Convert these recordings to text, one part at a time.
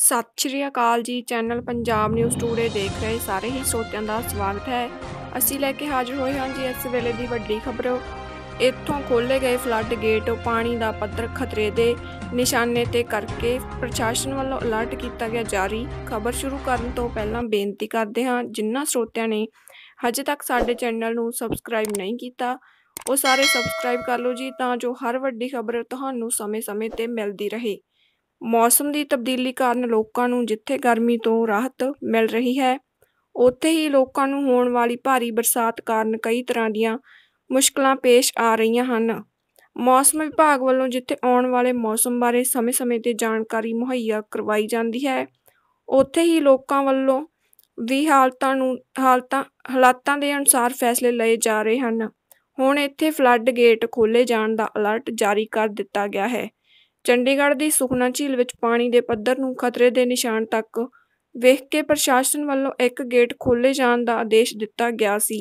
ਸਤਿ ਸ਼੍ਰੀ ਅਕਾਲ ਜੀ channel Punjab news today ਦੇਖ ਰਹੇ ਸਾਰੇ ਹੀ ਸੋਤਿਆਂ ਦਾ ਸਵਾਗਤ ਹੈ ਅਸੀਂ ਲੈ ਕੇ ਹਾਜ਼ਰ ਹੋਏ ਹਾਂ ਜੀ ਇਸ ਵੇਲੇ ਦੀ ਵੱਡੀ ਖਬਰ ਇੱਥੋਂ ਖੋਲੇ ਗਏ ਫਲੱਡ ਗੇਟ ਪਾਣੀ ਦਾ ਪੱਧਰ ਖਤਰੇ ਦੇ ਨਿਸ਼ਾਨੇ ਤੇ ਕਰਕੇ ਪ੍ਰਸ਼ਾਸਨ ਵੱਲੋਂ ਅਲਰਟ ਕੀਤਾ ਗਿਆ ਜਾਰੀ ਖਬਰ ਸ਼ੁਰੂ ਕਰਨ ਤੋਂ ਪਹਿਲਾਂ ਬੇਨਤੀ ਕਰਦੇ ਹਾਂ ਜਿਨ੍ਹਾਂ ਸਰੋਤਿਆਂ ਨੇ ਹਜੇ ਤੱਕ ਸਾਡੇ ਚੈਨਲ ਨੂੰ ਸਬਸਕ੍ਰਾਈਬ ਨਹੀਂ ਕੀਤਾ ਉਹ ਸਾਰੇ ਸਬਸਕ੍ਰਾਈਬ ਕਰ ਲਓ ਜੀ ਤਾਂ ਜੋ ਹਰ ਵੱਡੀ ਖਬਰ ਤੁਹਾਨੂੰ ਸਮੇਂ-ਸਮੇਂ ਤੇ ਮਿਲਦੀ ਰਹੇ ਮੌਸਮ ਦੀ ਤਬਦੀਲੀ ਕਾਰਨ ਲੋਕਾਂ ਨੂੰ ਜਿੱਥੇ ਗਰਮੀ ਤੋਂ ਰਾਹਤ ਮਿਲ ਰਹੀ ਹੈ ਉੱਥੇ ਹੀ ਲੋਕਾਂ ਨੂੰ ਹੋਣ ਵਾਲੀ ਭਾਰੀ ਬਰਸਾਤ ਕਾਰਨ ਕਈ ਤਰ੍ਹਾਂ ਦੀਆਂ ਮੁਸ਼ਕਲਾਂ ਪੇਸ਼ ਆ ਰਹੀਆਂ ਹਨ ਮੌਸਮ ਵਿਭਾਗ ਵੱਲੋਂ ਜਿੱਥੇ ਆਉਣ ਵਾਲੇ ਮੌਸਮ ਬਾਰੇ ਸਮੇਂ-ਸਮੇਂ ਤੇ ਜਾਣਕਾਰੀ ਮੁਹੱਈਆ ਕਰਵਾਈ ਜਾਂਦੀ ਹੈ ਉੱਥੇ ਹੀ ਲੋਕਾਂ ਵੱਲੋਂ ਵੀ ਹਾਲਤਾਂ ਨੂੰ ਹਾਲਤਾਂ ਹਾਲਾਤਾਂ ਦੇ ਅਨੁਸਾਰ ਫੈਸਲੇ ਲਏ ਜਾ ਰਹੇ ਹਨ ਹੁਣ ਇੱਥੇ ਫਲੱਡ ਗੇਟ ਖੋਲੇ ਜਾਣ ਦਾ ਅਲਰਟ ਜਾਰੀ ਕਰ ਦਿੱਤਾ ਗਿਆ ਹੈ ਚੰਡੀਗੜ੍ਹ ਦੀ ਸੁਖਨਾ ਝੀਲ ਵਿੱਚ ਪਾਣੀ ਦੇ ਪੱਧਰ ਨੂੰ ਖਤਰੇ ਦੇ ਨਿਸ਼ਾਨ ਤੱਕ ਵੇਖ ਕੇ ਪ੍ਰਸ਼ਾਸਨ ਵੱਲੋਂ ਇੱਕ ਗੇਟ ਖੋਲੇ ਜਾਣ ਦਾ ਆਦੇਸ਼ ਦਿੱਤਾ ਗਿਆ ਸੀ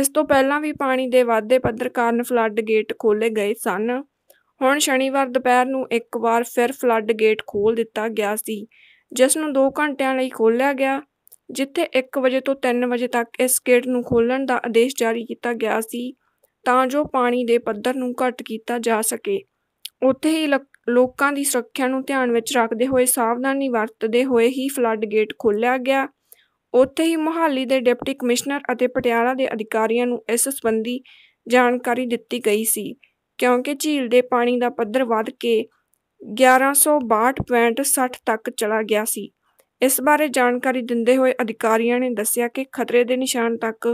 ਇਸ ਤੋਂ ਪਹਿਲਾਂ ਵੀ ਪਾਣੀ ਦੇ ਵਾਧੇ ਪੱਧਰ ਕਾਰਨ ਫਲੱਡ ਗੇਟ ਖੋਲੇ ਗਏ ਸਨ ਹੁਣ ਸ਼ਨੀਵਾਰ ਦੁਪਹਿਰ ਨੂੰ ਇੱਕ ਵਾਰ ਫਿਰ ਫਲੱਡ ਗੇਟ ਖੋਲ ਦਿੱਤਾ ਗਿਆ ਸੀ ਜਿਸ ਨੂੰ 2 ਘੰਟਿਆਂ ਲਈ ਖੋਲਿਆ ਗਿਆ ਜਿੱਥੇ 1 ਵਜੇ ਤੋਂ 3 ਵਜੇ ਤੱਕ ਇਸ ਗੇਟ ਨੂੰ ਖੋਲਣ ਦਾ ਆਦੇਸ਼ ਜਾਰੀ ਕੀਤਾ ਗਿਆ ਸੀ ਤਾਂ ਜੋ ਪਾਣੀ ਦੇ ਪੱਧਰ ਨੂੰ ਘਟ ਕੀਤਾ ਜਾ ਸਕੇ ਉੱਥੇ ਹੀ ਲੋਕਾਂ ਦੀ ਸੁਰੱਖਿਆ ਨੂੰ ਧਿਆਨ ਵਿੱਚ ਰੱਖਦੇ ਹੋਏ ਸਾਵਧਾਨੀ ਵਰਤਦੇ ਹੋਏ ਹੀ ਫਲੱਡ ਗੇਟ ਖੋਲ੍ਹਿਆ ਗਿਆ ਉੱਥੇ ਹੀ ਮੁਹਾਲੀ ਦੇ ਡਿਪਟੀ ਕਮਿਸ਼ਨਰ ਅਤੇ ਪਟਿਆਲਾ ਦੇ ਅਧਿਕਾਰੀਆਂ ਨੂੰ ਇਸ ਸੰਬੰਧੀ ਜਾਣਕਾਰੀ ਦਿੱਤੀ ਗਈ ਸੀ ਕਿਉਂਕਿ ਝੀਲ ਦੇ ਪਾਣੀ ਦਾ ਪੱਧਰ ਵੱਧ ਕੇ 1162.60 ਤੱਕ ਚਲਾ ਗਿਆ ਸੀ ਇਸ ਬਾਰੇ ਜਾਣਕਾਰੀ ਦਿੰਦੇ ਹੋਏ ਅਧਿਕਾਰੀਆਂ ਨੇ ਦੱਸਿਆ ਕਿ ਖਤਰੇ ਦੇ ਨਿਸ਼ਾਨ ਤੱਕ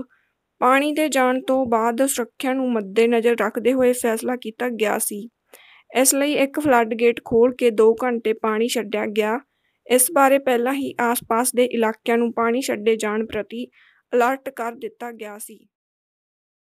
ਪਾਣੀ ਦੇ ਜਾਣ ਤੋਂ ਬਾਅਦ ਸੁਰੱਖਿਆ ਨੂੰ ਮੱਦੇਨਜ਼ਰ ਰੱਖਦੇ ਹੋਏ ਫੈਸਲਾ ਕੀਤਾ ਗਿਆ ਸੀ ਇਸ ਲਈ ਇੱਕ ਫਲੱਡ ਗੇਟ ਖੋਲ ਕੇ 2 ਘੰਟੇ ਪਾਣੀ ਛੱਡਿਆ ਗਿਆ ਇਸ ਬਾਰੇ ਪਹਿਲਾਂ ਹੀ ਆਸ-ਪਾਸ ਦੇ ਇਲਾਕਿਆਂ ਨੂੰ ਪਾਣੀ ਛੱਡੇ ਜਾਣ ਪ੍ਰਤੀ ਅਲਰਟ ਕਰ ਦਿੱਤਾ ਗਿਆ ਸੀ